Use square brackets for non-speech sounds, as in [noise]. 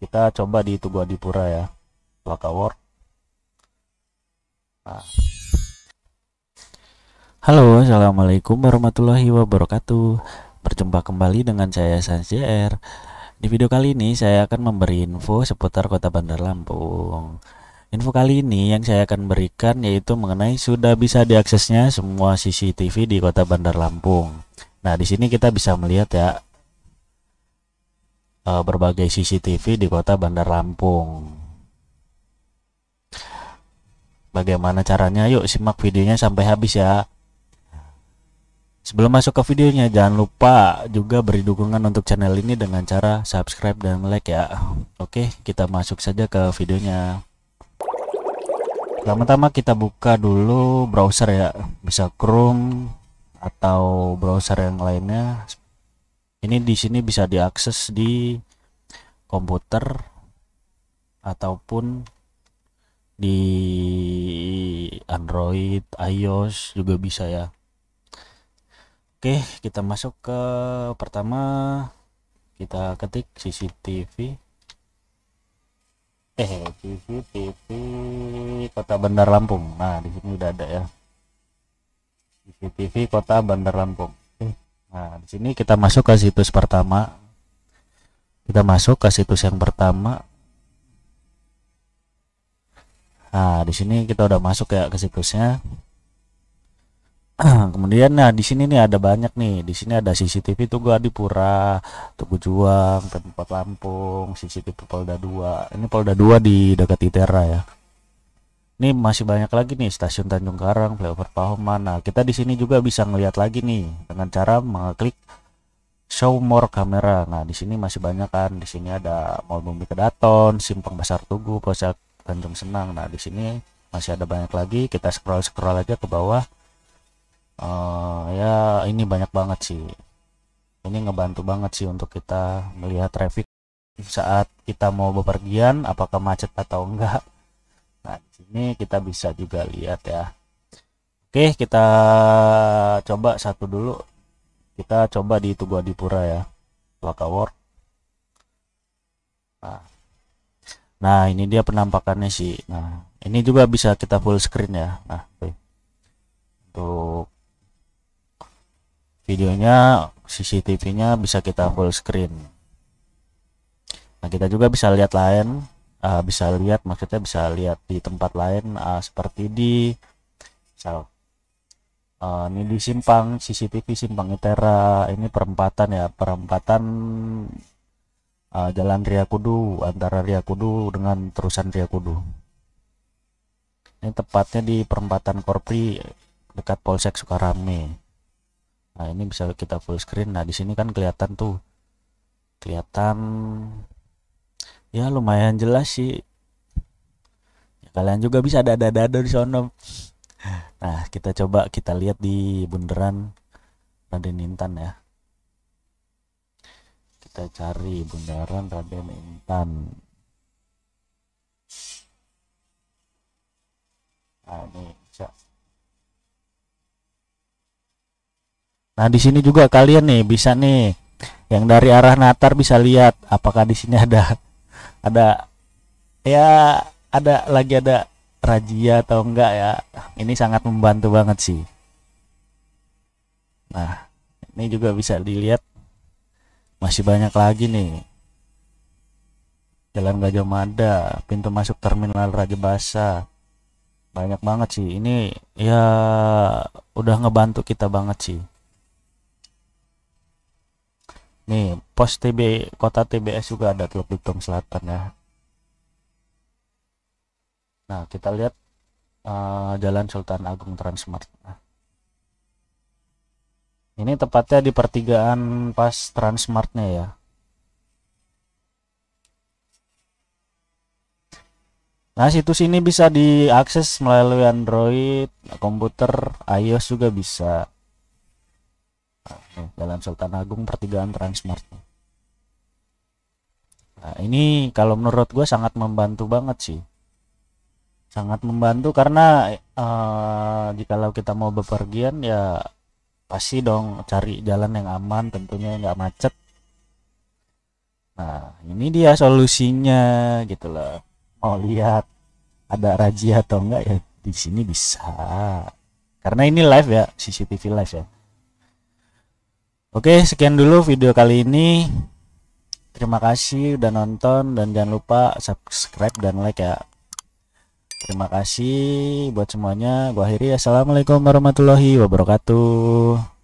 kita coba di Tugu Adipura ya Waka World nah. Halo Assalamualaikum warahmatullahi wabarakatuh Berjumpa kembali dengan saya Sansier JR Di video kali ini saya akan memberi info seputar kota Bandar Lampung Info kali ini yang saya akan berikan yaitu mengenai sudah bisa diaksesnya semua CCTV di kota Bandar Lampung Nah di sini kita bisa melihat ya Eh, berbagai CCTV di kota Bandar Lampung. Bagaimana caranya? Yuk simak videonya sampai habis ya. Sebelum masuk ke videonya, jangan lupa juga beri dukungan untuk channel ini dengan cara subscribe dan like ya. Oke, kita masuk saja ke videonya. Pertama-tama kita buka dulu browser ya, bisa Chrome atau browser yang lainnya ini di sini bisa diakses di komputer ataupun di Android, iOS juga bisa ya. Oke, kita masuk ke pertama kita ketik CCTV. Eh, CCTV Kota Bandar Lampung. Nah, di sini udah ada ya. CCTV Kota Bandar Lampung. Nah, di sini kita masuk ke situs pertama. Kita masuk ke situs yang pertama. Nah, di sini kita udah masuk ya ke situsnya. [clears throat] Kemudian nah di sini nih ada banyak nih. Di sini ada CCTV Tugu Adipura, Tugu Juang, tempat Lampung, CCTV Polda 2. Ini Polda 2 di dekat Itera ya. Ini masih banyak lagi nih stasiun Tanjung Karang, flyover Pahoman. Nah, kita di sini juga bisa ngelihat lagi nih dengan cara mengklik show more kamera. Nah, di sini masih banyak kan. Di sini ada Mall Bumi Kedaton, Simpang Pasar Tugu, Pasar Tanjung Senang. Nah, di sini masih ada banyak lagi. Kita scroll-scroll aja ke bawah. Uh, ya, ini banyak banget sih. Ini ngebantu banget sih untuk kita melihat traffic saat kita mau bepergian apakah macet atau enggak Nah, di sini kita bisa juga lihat ya. Oke, kita coba satu dulu. Kita coba di Tugu Adipura ya. Plaka World. Nah. nah, ini dia penampakannya sih. Nah, ini juga bisa kita full screen ya. Nah, oke. Untuk videonya CCTV-nya bisa kita full screen. Nah, kita juga bisa lihat lain uh, bisa lihat maksudnya bisa lihat di tempat lain uh, seperti di misal uh, ini di simpang CCTV simpang Itera ini perempatan ya perempatan uh, jalan Ria Kudu antara Ria Kudu dengan terusan Ria Kudu ini tepatnya di perempatan Korpi dekat Polsek Sukarame nah ini bisa kita full screen nah di sini kan kelihatan tuh kelihatan ya lumayan jelas sih ya, kalian juga bisa ada ada dari di sono nah kita coba kita lihat di bundaran Raden Intan ya kita cari bundaran Raden Intan nah ini cak nah di sini juga kalian nih bisa nih yang dari arah Natar bisa lihat apakah di sini ada ada ya ada lagi ada Rajia atau enggak ya ini sangat membantu banget sih nah ini juga bisa dilihat masih banyak lagi nih Jalan Gajah Mada pintu masuk terminal Raja Basa banyak banget sih ini ya udah ngebantu kita banget sih nih pos TB kota TBS juga ada Teluk Bitung Selatan ya nah kita lihat uh, Jalan Sultan Agung Transmart nah. ini tepatnya di pertigaan pas Transmartnya ya Nah, situs ini bisa diakses melalui Android, komputer, iOS juga bisa. Jalan Sultan Agung pertigaan Transmart. Nah, ini kalau menurut gue sangat membantu banget sih. Sangat membantu karena uh, jikalau kita mau bepergian ya pasti dong cari jalan yang aman tentunya nggak macet. Nah ini dia solusinya gitu loh. Mau lihat ada razia atau enggak ya di sini bisa. Karena ini live ya CCTV live ya. Oke, sekian dulu video kali ini. Terima kasih udah nonton dan jangan lupa subscribe dan like ya. Terima kasih buat semuanya. Gua akhiri. Assalamualaikum warahmatullahi wabarakatuh.